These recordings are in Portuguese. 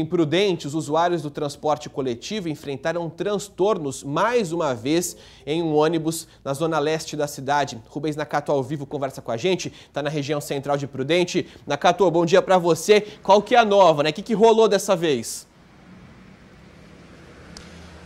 Imprudentes, usuários do transporte coletivo enfrentaram transtornos mais uma vez em um ônibus na zona leste da cidade. Rubens Nakato ao vivo conversa com a gente, está na região central de Prudente. Nakato, bom dia para você. Qual que é a nova, né? O que, que rolou dessa vez?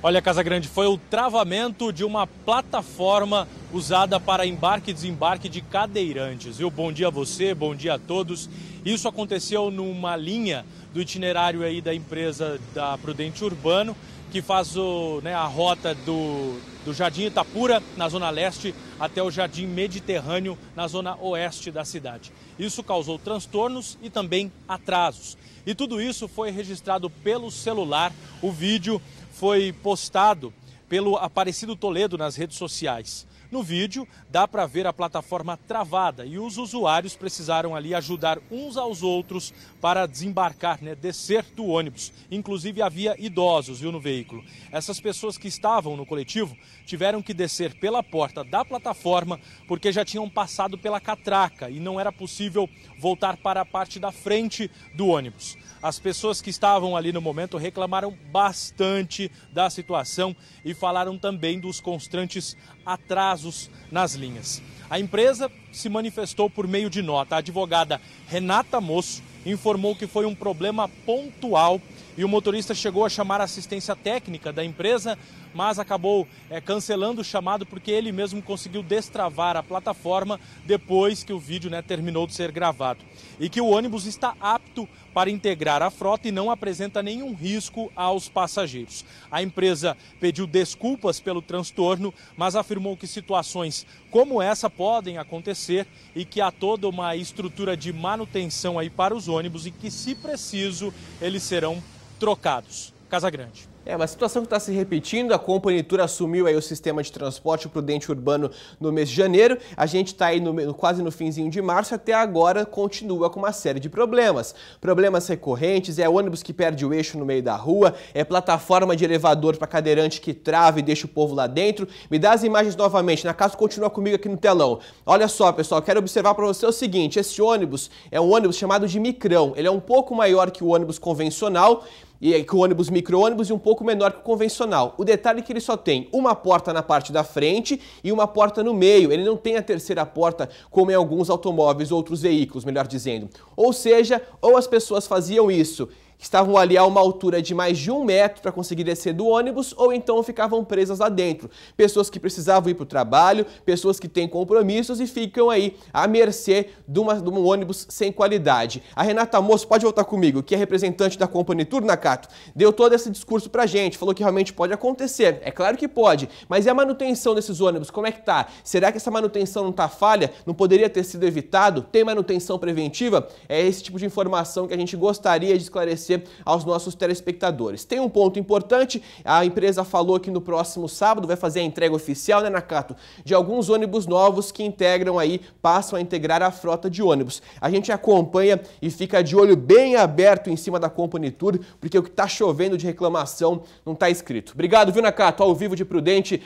Olha, Casa Grande, foi o travamento de uma plataforma usada para embarque e desembarque de cadeirantes. Viu? Bom dia a você, bom dia a todos. Isso aconteceu numa linha do itinerário aí da empresa da Prudente Urbano, que faz o, né, a rota do, do Jardim Itapura, na zona leste, até o Jardim Mediterrâneo, na zona oeste da cidade. Isso causou transtornos e também atrasos. E tudo isso foi registrado pelo celular, o vídeo foi postado pelo Aparecido Toledo nas redes sociais. No vídeo, dá para ver a plataforma travada e os usuários precisaram ali ajudar uns aos outros para desembarcar, né, descer do ônibus. Inclusive havia idosos, viu, no veículo. Essas pessoas que estavam no coletivo tiveram que descer pela porta da plataforma porque já tinham passado pela catraca e não era possível voltar para a parte da frente do ônibus. As pessoas que estavam ali no momento reclamaram bastante da situação e falaram também dos constantes atrasos atrasos nas linhas. A empresa se manifestou por meio de nota. A advogada Renata Moço informou que foi um problema pontual e o motorista chegou a chamar a assistência técnica da empresa, mas acabou é, cancelando o chamado porque ele mesmo conseguiu destravar a plataforma depois que o vídeo né, terminou de ser gravado. E que o ônibus está apto para integrar a frota e não apresenta nenhum risco aos passageiros. A empresa pediu desculpas pelo transtorno, mas afirmou que situações como essa podem acontecer e que há toda uma estrutura de manutenção aí para os ônibus ônibus e que, se preciso, eles serão trocados. Casa Grande. É uma situação que está se repetindo. A companhia assumiu aí o sistema de transporte prudente urbano no mês de janeiro. A gente está aí no, quase no finzinho de março. Até agora continua com uma série de problemas. Problemas recorrentes: é ônibus que perde o eixo no meio da rua, é plataforma de elevador para cadeirante que trava e deixa o povo lá dentro. Me dá as imagens novamente. Na casa continua comigo aqui no telão. Olha só, pessoal, quero observar para você o seguinte: esse ônibus é um ônibus chamado de micrão. Ele é um pouco maior que o ônibus convencional e que o ônibus micro-ônibus e um pouco pouco menor que o convencional. O detalhe é que ele só tem uma porta na parte da frente e uma porta no meio. Ele não tem a terceira porta como em alguns automóveis, outros veículos, melhor dizendo. Ou seja, ou as pessoas faziam isso que estavam ali a uma altura de mais de um metro para conseguir descer do ônibus ou então ficavam presas lá dentro. Pessoas que precisavam ir para o trabalho, pessoas que têm compromissos e ficam aí à mercê de, uma, de um ônibus sem qualidade. A Renata Moço, pode voltar comigo, que é representante da Company Tour Nakato, deu todo esse discurso para gente, falou que realmente pode acontecer. É claro que pode, mas e a manutenção desses ônibus? Como é que tá? Será que essa manutenção não está falha? Não poderia ter sido evitado? Tem manutenção preventiva? É esse tipo de informação que a gente gostaria de esclarecer oferecer aos nossos telespectadores. Tem um ponto importante, a empresa falou que no próximo sábado vai fazer a entrega oficial, né, Nakato, de alguns ônibus novos que integram aí, passam a integrar a frota de ônibus. A gente acompanha e fica de olho bem aberto em cima da Company Tour, porque o que está chovendo de reclamação não está escrito. Obrigado, viu, Nakato? Ao vivo de Prudente.